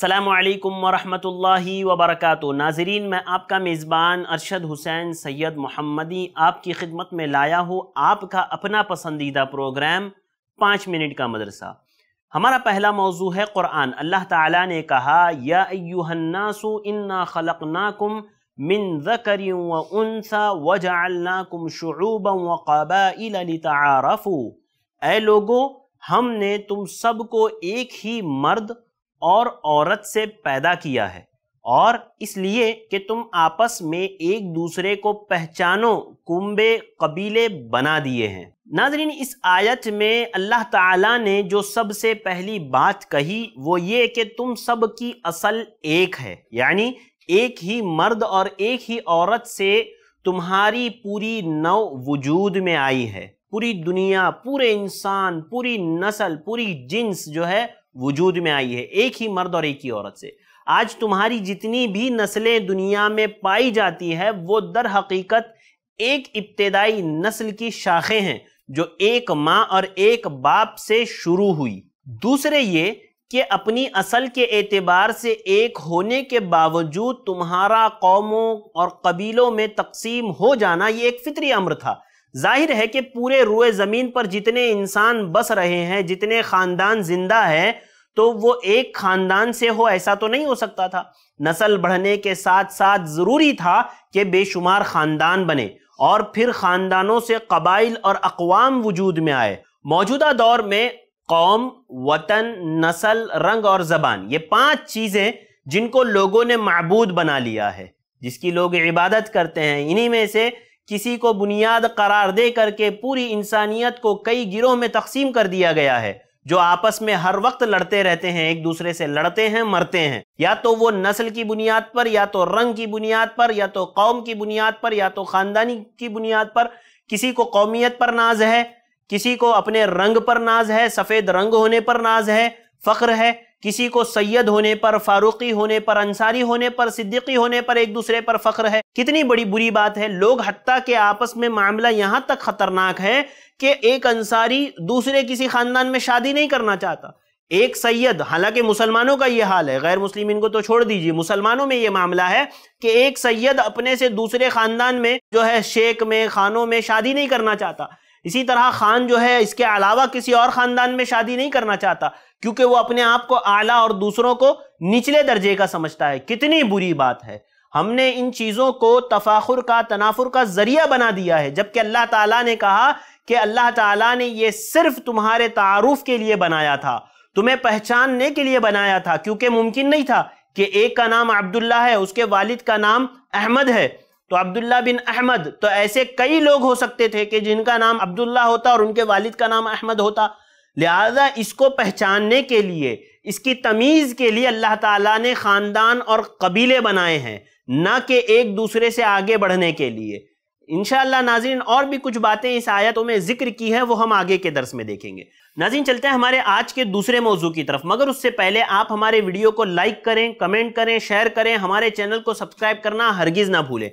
السلام علیکم ورحمۃ اللہ وبرکاتہ ناظرین میں آپ کا میزبان ارشد حسین سید محمدی آپ کی خدمت میں لایا ہوں آپ کا اپنا پسندیدہ پروگرام پانچ منٹ کا مدرسہ ہمارا پہلا موضوع ہے قرآن اللہ تعالیٰ نے کہا یا الناس انا خلقناکم من ذکر و وجعلناکم شعوبا وقبائل اے لوگو ہم نے تم سب کو ایک ہی مرد اور عورت سے پیدا کیا ہے اور اس لیے کہ تم آپس میں ایک دوسرے کو پہچانو کنبے قبیلے بنا دیے ہیں ناظرین اس آیت میں اللہ تعالیٰ نے جو سب سے پہلی بات کہی وہ یہ کہ تم سب کی اصل ایک ہے یعنی ایک ہی مرد اور ایک ہی عورت سے تمہاری پوری نو وجود میں آئی ہے پوری دنیا پورے انسان پوری نسل پوری جنس جو ہے وجود میں آئی ہے ایک ہی مرد اور ایک ہی عورت سے آج تمہاری جتنی بھی نسلیں دنیا میں پائی جاتی ہے وہ در حقیقت ایک ابتدائی نسل کی شاخیں ہیں جو ایک ماں اور ایک باپ سے شروع ہوئی دوسرے یہ کہ اپنی اصل کے اعتبار سے ایک ہونے کے باوجود تمہارا قوموں اور قبیلوں میں تقسیم ہو جانا یہ ایک فطری امر تھا ظاہر ہے کہ پورے روئے زمین پر جتنے انسان بس رہے ہیں جتنے خاندان زندہ ہیں تو وہ ایک خاندان سے ہو ایسا تو نہیں ہو سکتا تھا نسل بڑھنے کے ساتھ ساتھ ضروری تھا کہ بے شمار خاندان بنے اور پھر خاندانوں سے قبائل اور اقوام وجود میں آئے موجودہ دور میں قوم وطن نسل رنگ اور زبان یہ پانچ چیزیں جن کو لوگوں نے معبود بنا لیا ہے جس کی لوگ عبادت کرتے ہیں انہی میں سے کسی کو بنیاد قرار دے کر کے پوری انسانیت کو کئی گروہ میں تقسیم کر دیا گیا ہے جو آپس میں ہر وقت لڑتے رہتے ہیں ایک دوسرے سے لڑتے ہیں مرتے ہیں یا تو وہ نسل کی بنیاد پر یا تو رنگ کی بنیاد پر یا تو قوم کی بنیاد پر یا تو خاندانی کی بنیاد پر کسی کو قومیت پر ناز ہے کسی کو اپنے رنگ پر ناز ہے سفید رنگ ہونے پر ناز ہے فخر ہے کسی کو سید ہونے پر فاروقی ہونے پر انصاری ہونے پر صدیقی ہونے پر ایک دوسرے پر فخر ہے کتنی بڑی بری بات ہے لوگ حتیٰ کے آپس میں معاملہ یہاں تک خطرناک ہے کہ ایک انصاری دوسرے کسی خاندان میں شادی نہیں کرنا چاہتا ایک سید حالانکہ مسلمانوں کا یہ حال ہے غیر مسلم ان کو تو چھوڑ دیجیے مسلمانوں میں یہ معاملہ ہے کہ ایک سید اپنے سے دوسرے خاندان میں جو ہے شیخ میں خانوں میں شادی نہیں کرنا چاہتا اسی طرح خان جو ہے اس کے علاوہ کسی اور خاندان میں شادی نہیں کرنا چاہتا کیونکہ وہ اپنے آپ کو اعلیٰ اور دوسروں کو نچلے درجے کا سمجھتا ہے کتنی بری بات ہے ہم نے ان چیزوں کو تفاخر کا تنافر کا ذریعہ بنا دیا ہے جبکہ اللہ تعالیٰ نے کہا کہ اللہ تعالیٰ نے یہ صرف تمہارے تعارف کے لیے بنایا تھا تمہیں پہچاننے کے لیے بنایا تھا کیونکہ ممکن نہیں تھا کہ ایک کا نام عبداللہ ہے اس کے والد کا نام احمد ہے تو عبداللہ بن احمد تو ایسے کئی لوگ ہو سکتے تھے کہ جن کا نام عبداللہ ہوتا اور ان کے والد کا نام احمد ہوتا لہذا اس کو پہچاننے کے لیے اس کی تمیز کے لیے اللہ تعالیٰ نے خاندان اور قبیلے بنائے ہیں نہ کہ ایک دوسرے سے آگے بڑھنے کے لیے انشاءاللہ ناظرین اور بھی کچھ باتیں اس آیتوں میں ذکر کی ہے وہ ہم آگے کے درس میں دیکھیں گے ناظرین چلتے ہیں ہمارے آج کے دوسرے موضوع کی طرف مگر اس سے پہلے آپ ہمارے ویڈیو کو لائک کریں کمنٹ کریں شیئر کریں ہمارے چینل کو سبسکرائب کرنا ہرگز نہ بھولیں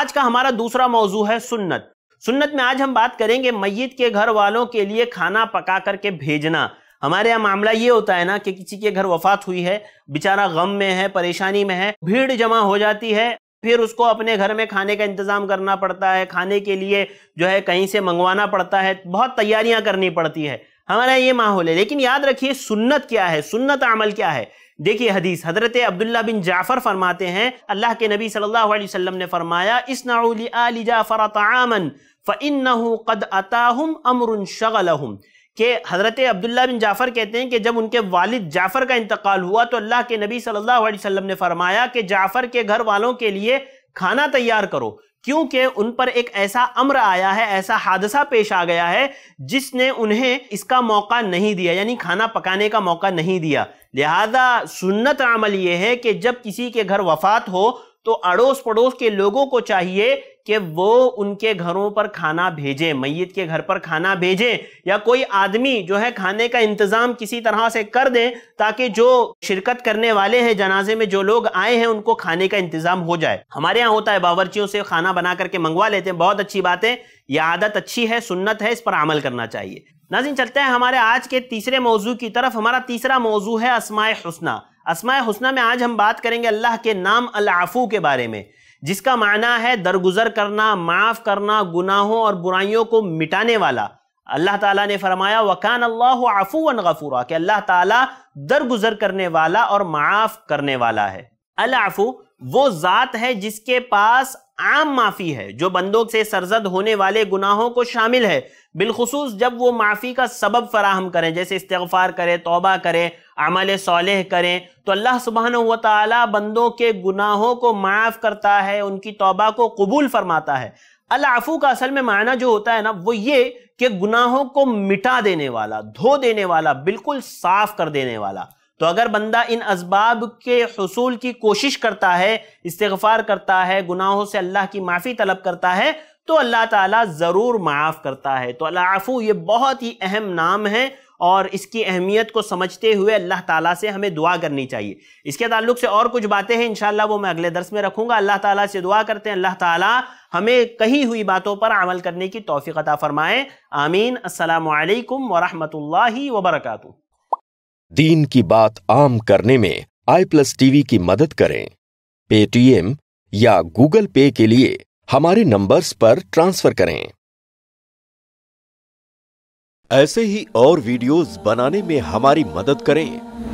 آج کا ہمارا دوسرا موضوع ہے سنت سنت میں آج ہم بات کریں گے میت کے گھر والوں کے لیے کھانا پکا کر کے بھیجنا ہمارے یہاں معاملہ یہ ہوتا ہے نا کہ کسی کے گھر وفات ہوئی ہے بیچارہ غم میں ہے پریشانی میں ہے بھیڑ جمع ہو جاتی ہے پھر اس کو اپنے گھر میں کھانے کا انتظام کرنا پڑتا ہے کھانے کے لیے جو ہے کہیں سے منگوانا پڑتا ہے بہت تیاریاں کرنی پڑتی ہے ہمارا یہ ماحول ہے لیکن یاد رکھیے سنت کیا ہے سنت عمل کیا ہے دیکھیے حدیث حضرت عبداللہ بن جعفر فرماتے ہیں اللہ کے نبی صلی اللہ علیہ وسلم نے فرمایا لآل جعفر تعامن فَإِنَّهُ قَدْ أَتَاهُمْ أَمْرٌ شَغَلَهُمْ کہ حضرت عبداللہ بن جعفر کہتے ہیں کہ جب ان کے والد جعفر کا انتقال ہوا تو اللہ کے نبی صلی اللہ علیہ وسلم نے فرمایا کہ جعفر کے گھر والوں کے لیے کھانا تیار کرو کیونکہ ان پر ایک ایسا امر آیا ہے ایسا حادثہ پیش آ گیا ہے جس نے انہیں اس کا موقع نہیں دیا یعنی کھانا پکانے کا موقع نہیں دیا لہذا سنت عمل یہ ہے کہ جب کسی کے گھر وفات ہو تو اڑوس پڑوس کے لوگوں کو چاہیے کہ وہ ان کے گھروں پر کھانا بھیجے میت کے گھر پر کھانا بھیجے یا کوئی آدمی جو ہے کھانے کا انتظام کسی طرح سے کر دے تاکہ جو شرکت کرنے والے ہیں جنازے میں جو لوگ آئے ہیں ان کو کھانے کا انتظام ہو جائے ہمارے ہاں ہوتا ہے باورچیوں سے کھانا بنا کر کے منگوا لیتے ہیں بہت اچھی بات ہے یہ عادت اچھی ہے سنت ہے اس پر عمل کرنا چاہیے ناظرین چلتے ہیں ہمارے آج کے تیسرے موضوع کی طرف ہمارا تیسرا موضوع ہے اسماء حسنہ اسماء حسنہ میں آج ہم بات کریں گے اللہ کے نام العفو کے بارے میں جس کا معنی ہے درگزر کرنا معاف کرنا گناہوں اور برائیوں کو مٹانے والا اللہ تعالیٰ نے فرمایا وکان اللہ غفورا کہ اللہ تعالیٰ درگزر کرنے والا اور معاف کرنے والا ہے العفو وہ ذات ہے جس کے پاس عام معافی ہے جو بندوں سے سرزد ہونے والے گناہوں کو شامل ہے بالخصوص جب وہ معافی کا سبب فراہم کریں جیسے استغفار کریں توبہ کریں عمل صالح کریں تو اللہ سبحانہ و بندوں کے گناہوں کو معاف کرتا ہے ان کی توبہ کو قبول فرماتا ہے العفو کا اصل میں معنی جو ہوتا ہے نا وہ یہ کہ گناہوں کو مٹا دینے والا دھو دینے والا بالکل صاف کر دینے والا تو اگر بندہ ان اسباب کے حصول کی کوشش کرتا ہے استغفار کرتا ہے گناہوں سے اللہ کی معافی طلب کرتا ہے تو اللہ تعالیٰ ضرور معاف کرتا ہے تو اللہ عفو یہ بہت ہی اہم نام ہے اور اس کی اہمیت کو سمجھتے ہوئے اللہ تعالیٰ سے ہمیں دعا کرنی چاہیے اس کے تعلق سے اور کچھ باتیں ہیں انشاءاللہ وہ میں اگلے درس میں رکھوں گا اللہ تعالیٰ سے دعا کرتے ہیں اللہ تعالیٰ ہمیں کہیں ہوئی باتوں پر عمل کرنے کی توفیق عطا فرمائیں آمین السلام علیکم ورحمۃ اللہ وبرکاتہ دین کی بات عام کرنے میں آئی پلس ٹی وی کی مدد کریں پے ٹی ایم یا گوگل پے کے لیے ہمارے نمبرز پر ٹرانسفر کریں ایسے ہی اور ویڈیوز بنانے میں ہماری مدد کریں